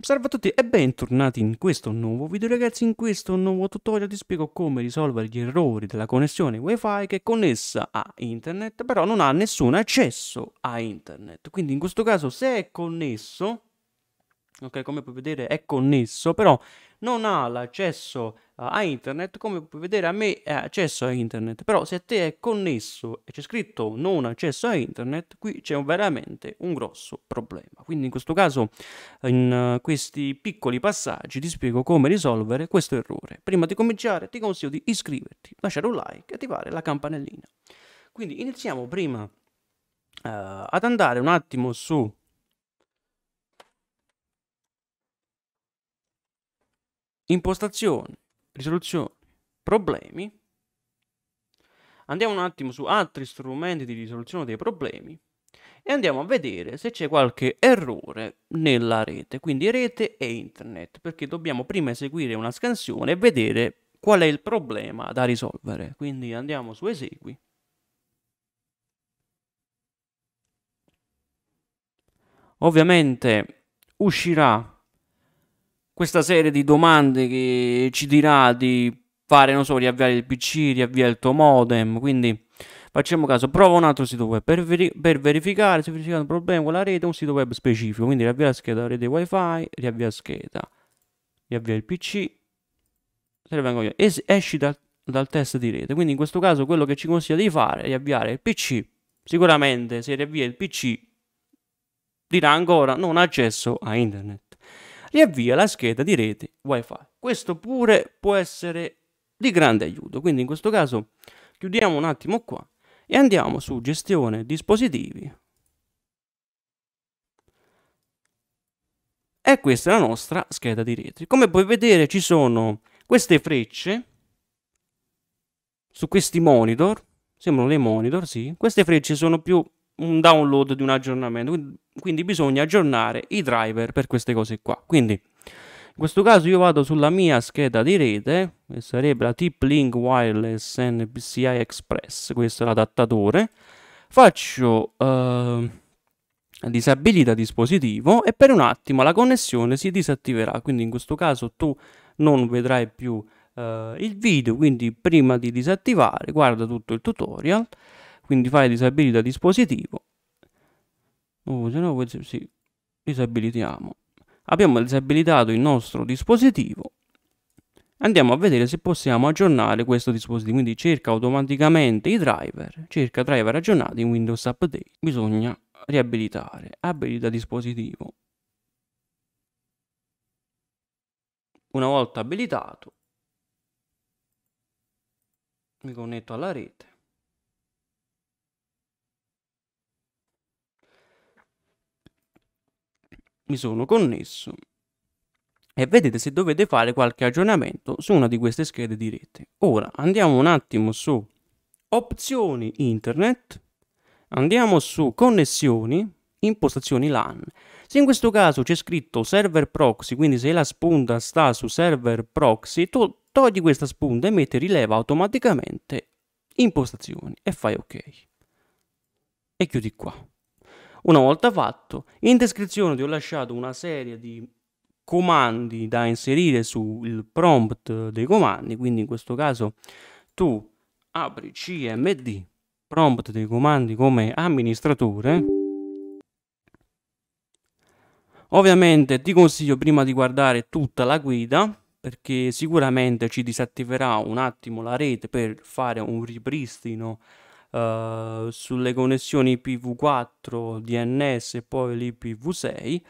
Salve a tutti e bentornati in questo nuovo video ragazzi, in questo nuovo tutorial ti spiego come risolvere gli errori della connessione wifi che è connessa a internet però non ha nessun accesso a internet, quindi in questo caso se è connesso ok, come puoi vedere è connesso, però non ha l'accesso uh, a internet, come puoi vedere a me è accesso a internet, però se a te è connesso e c'è scritto non accesso a internet, qui c'è veramente un grosso problema. Quindi in questo caso, in uh, questi piccoli passaggi, ti spiego come risolvere questo errore. Prima di cominciare ti consiglio di iscriverti, lasciare un like e attivare la campanellina. Quindi iniziamo prima uh, ad andare un attimo su impostazioni, risoluzione, problemi. Andiamo un attimo su altri strumenti di risoluzione dei problemi e andiamo a vedere se c'è qualche errore nella rete, quindi rete e internet, perché dobbiamo prima eseguire una scansione e vedere qual è il problema da risolvere. Quindi andiamo su esegui. Ovviamente uscirà questa serie di domande che ci dirà di fare, non so, riavviare il PC, riavviare il tuo modem, quindi facciamo caso, prova un altro sito web per, veri per verificare se verificano un problema con la rete, un sito web specifico, quindi riavvia la scheda rete wifi, riavvia la scheda, riavvia il PC, es esci dal, dal test di rete, quindi in questo caso quello che ci consiglia di fare è riavviare il PC, sicuramente se riavvia il PC dirà ancora non accesso a internet e avvia la scheda di rete WiFi. Questo pure può essere di grande aiuto, quindi in questo caso chiudiamo un attimo qua e andiamo su gestione dispositivi. E questa è la nostra scheda di rete. Come puoi vedere ci sono queste frecce su questi monitor, sembrano dei monitor, sì. Queste frecce sono più un download di un aggiornamento, quindi quindi bisogna aggiornare i driver per queste cose qua quindi in questo caso io vado sulla mia scheda di rete che sarebbe la Tiplink Wireless NPCI Express questo è l'adattatore faccio eh, disabilita dispositivo e per un attimo la connessione si disattiverà quindi in questo caso tu non vedrai più eh, il video quindi prima di disattivare guarda tutto il tutorial quindi fai disabilita dispositivo Uh, se no, web si, Disabilitiamo. Abbiamo disabilitato il nostro dispositivo. Andiamo a vedere se possiamo aggiornare questo dispositivo. Quindi cerca automaticamente i driver. Cerca driver aggiornati in Windows Update. Bisogna riabilitare. Abilita dispositivo. Una volta abilitato, mi connetto alla rete. mi sono connesso e vedete se dovete fare qualche aggiornamento su una di queste schede di rete. Ora andiamo un attimo su opzioni internet, andiamo su connessioni, impostazioni LAN. Se in questo caso c'è scritto server proxy, quindi se la spunta sta su server proxy, tu togli questa spunta e metti rileva automaticamente impostazioni e fai ok. E chiudi qua. Una volta fatto, in descrizione ti ho lasciato una serie di comandi da inserire sul prompt dei comandi, quindi in questo caso tu apri cmd prompt dei comandi come amministratore. Ovviamente ti consiglio prima di guardare tutta la guida perché sicuramente ci disattiverà un attimo la rete per fare un ripristino eh, sulle connessioni IPv4, DNS e poi l'IPv6.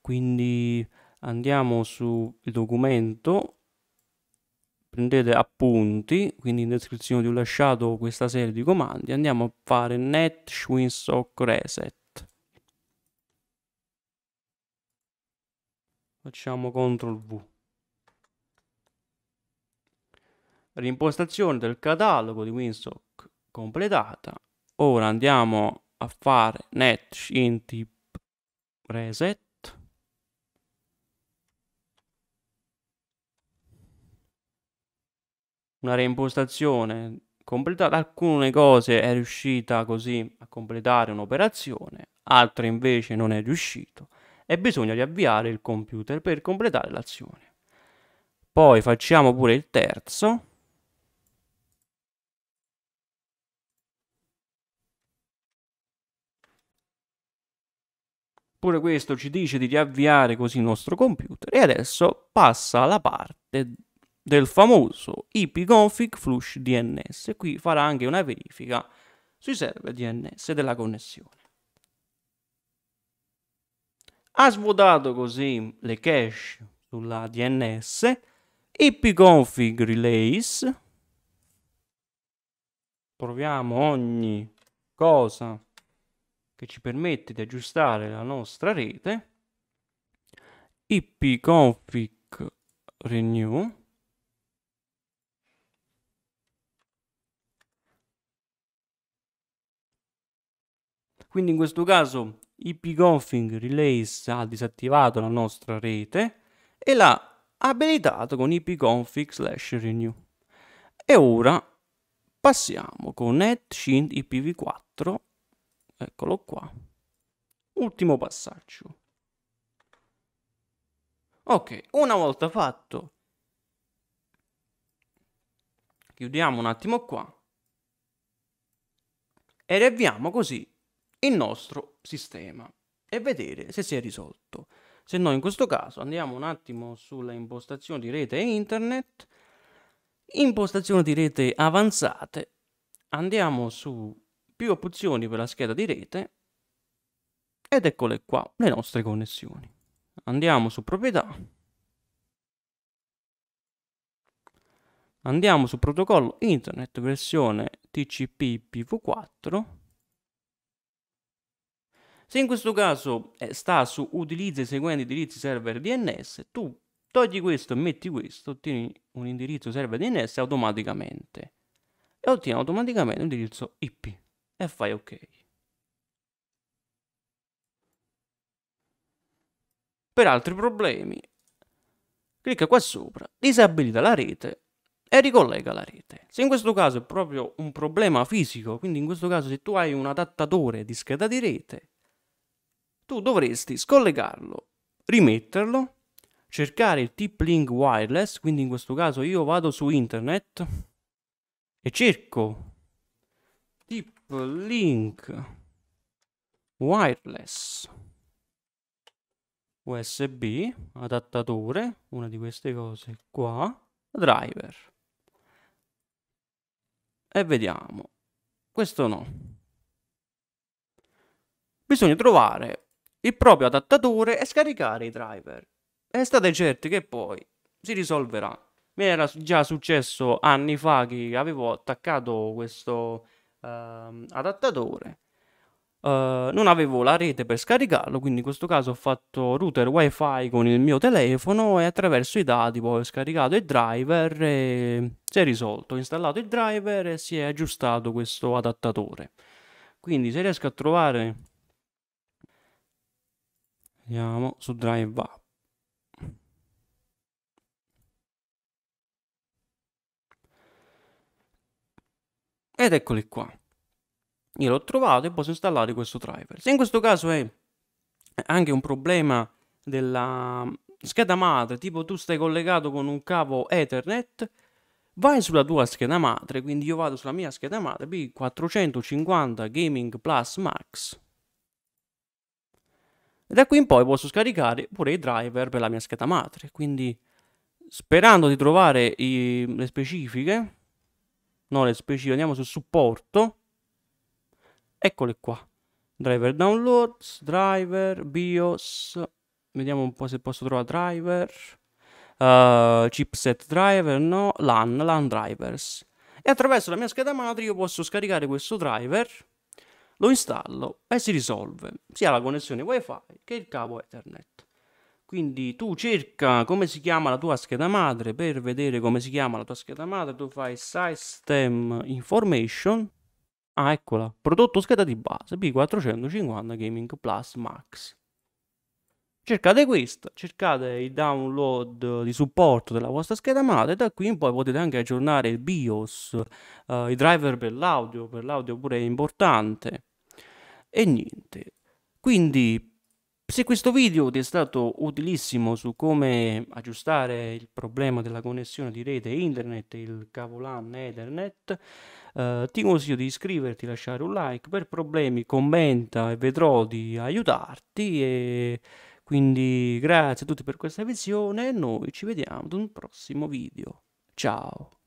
Quindi andiamo sul documento, prendete appunti, quindi in descrizione vi ho lasciato questa serie di comandi, andiamo a fare net swinsock reset. Facciamo CTRL V. L'impostazione del catalogo di Winsock completata. Ora andiamo a fare net intip reset. Una reimpostazione completata. Alcune cose è riuscita così a completare un'operazione, altre invece non è riuscito e bisogna riavviare il computer per completare l'azione. Poi facciamo pure il terzo. Pure questo ci dice di riavviare così il nostro computer e adesso passa alla parte del famoso ipconfig flush DNS. Qui farà anche una verifica sui server DNS della connessione. Ha svuotato così le cache sulla DNS, ipconfig release, proviamo ogni cosa che ci permette di aggiustare la nostra rete ipconfig renew quindi in questo caso ipconfig relays ha disattivato la nostra rete e l'ha abilitato con ipconfig slash renew e ora passiamo con net ipv4 Eccolo qua. Ultimo passaggio. Ok, una volta fatto, chiudiamo un attimo qua e riavviamo così il nostro sistema e vedere se si è risolto. Se no, in questo caso andiamo un attimo sulle impostazioni di rete internet, impostazioni di rete avanzate, andiamo su più opzioni per la scheda di rete ed eccole qua le nostre connessioni. Andiamo su proprietà. Andiamo su protocollo internet versione TCP/IPv4. Se in questo caso eh, sta su utilizza i seguenti indirizzi server DNS, tu togli questo e metti questo, ottieni un indirizzo server DNS automaticamente e ottieni automaticamente un indirizzo IP e fai ok. Per altri problemi, clicca qua sopra, disabilita la rete e ricollega la rete. Se in questo caso è proprio un problema fisico, quindi in questo caso se tu hai un adattatore di scheda di rete, tu dovresti scollegarlo, rimetterlo, cercare il tip link wireless, quindi in questo caso io vado su internet e cerco link wireless usb adattatore una di queste cose qua driver e vediamo questo no bisogna trovare il proprio adattatore e scaricare i driver e state certi che poi si risolverà mi era già successo anni fa che avevo attaccato questo uh, adattatore. Uh, non avevo la rete per scaricarlo, quindi in questo caso ho fatto router wifi con il mio telefono e attraverso i dati poi ho scaricato il driver e si è risolto. Ho installato il driver e si è aggiustato questo adattatore. Quindi se riesco a trovare... Andiamo su drive up. ed eccoli qua io l'ho trovato e posso installare questo driver se in questo caso è anche un problema della scheda madre tipo tu stai collegato con un cavo ethernet vai sulla tua scheda madre quindi io vado sulla mia scheda madre B450 Gaming Plus Max e da qui in poi posso scaricare pure i driver per la mia scheda madre quindi sperando di trovare i, le specifiche knowledge specifiche, andiamo su supporto. Eccole qua. Driver downloads, driver, BIOS, vediamo un po' se posso trovare driver, uh, chipset driver, no, LAN, LAN drivers. E attraverso la mia scheda madre io posso scaricare questo driver, lo installo e si risolve sia la connessione wifi che il cavo ethernet. Quindi tu cerca come si chiama la tua scheda madre, per vedere come si chiama la tua scheda madre tu fai System Information, ah eccola, prodotto scheda di base B450 Gaming Plus Max. Cercate questa, cercate il download di supporto della vostra scheda madre, da qui in poi potete anche aggiornare il BIOS, eh, i driver per l'audio, per l'audio pure è importante. E niente. Quindi se questo video ti è stato utilissimo su come aggiustare il problema della connessione di rete internet, il cavolan Ethernet, eh, ti consiglio di iscriverti, lasciare un like, per problemi commenta e vedrò di aiutarti e quindi grazie a tutti per questa visione e noi ci vediamo ad un prossimo video. Ciao!